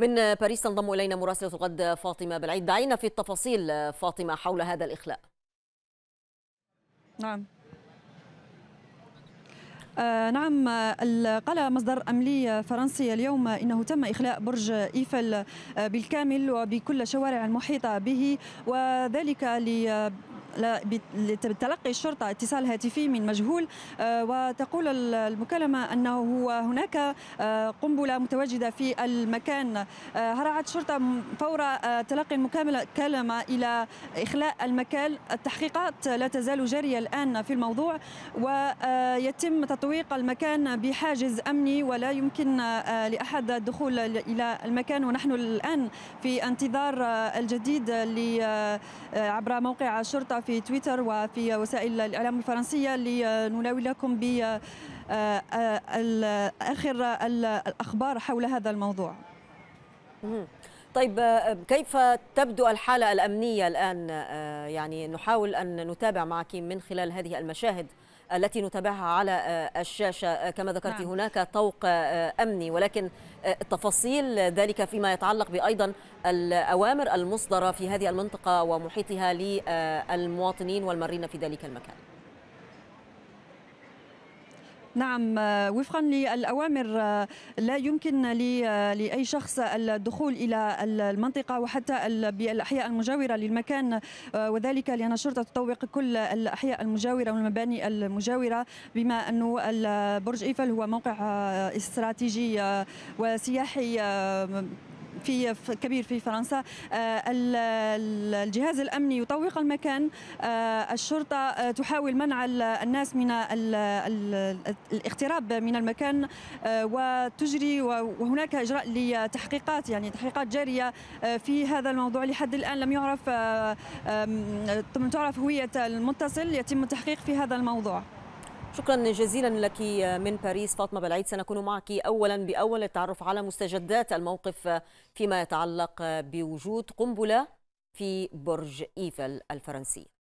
من باريس تنضم إلينا مراسلة الغد فاطمة بالعيد دعينا في التفاصيل فاطمة حول هذا الإخلاء نعم آه، نعم قال مصدر أملي فرنسي اليوم إنه تم إخلاء برج إيفل آه، بالكامل وبكل الشوارع المحيطة به وذلك لتلقي الشرطة اتصال هاتفي من مجهول آه، وتقول المكالمة أنه هناك آه، قنبلة متواجدة في المكان آه، هرعت الشرطة فور تلقي المكالمة إلى إخلاء المكان التحقيقات لا تزال جارية الآن في الموضوع ويتم تطويق المكان بحاجز أمني ولا يمكن لأحد الدخول إلى المكان ونحن الآن في انتظار الجديد عبر موقع الشرطة في تويتر وفي وسائل الإعلام الفرنسية لنناولكم بآخر آه، آه، الأخبار حول هذا الموضوع طيب آه، كيف تبدو الحالة الأمنية الآن يعني نحاول أن نتابع معك من خلال هذه المشاهد التي نتابعها على آه، الشاشة آه، كما ذكرت نعم. هناك طوق آه، أمني ولكن تفاصيل ذلك فيما يتعلق بأيضا الأوامر المصدرة في هذه المنطقة ومحيطها للمواطنين والمارين في ذلك المكان نعم آه، وفقا للأوامر آه، لا يمكن آه، لأي شخص الدخول إلى المنطقة وحتى بالأحياء المجاورة للمكان وذلك لأن الشرطة تطوق كل الأحياء المجاورة والمباني المجاورة بما انه برج إيفل هو موقع استراتيجي وسياحي في كبير في فرنسا آه، الجهاز الامني يطوق المكان آه، الشرطه آه، تحاول منع الناس من الاقتراب من المكان وتجري وهناك اجراء لتحقيقات يعني تحقيقات جاريه في هذا الموضوع لحد الان لم يعرف لم تعرف هويه المتصل يتم التحقيق في هذا الموضوع شكرا جزيلا لك من باريس فاطمة بالعيد سنكون معك أولا بأول التعرف على مستجدات الموقف فيما يتعلق بوجود قنبلة في برج إيفل الفرنسي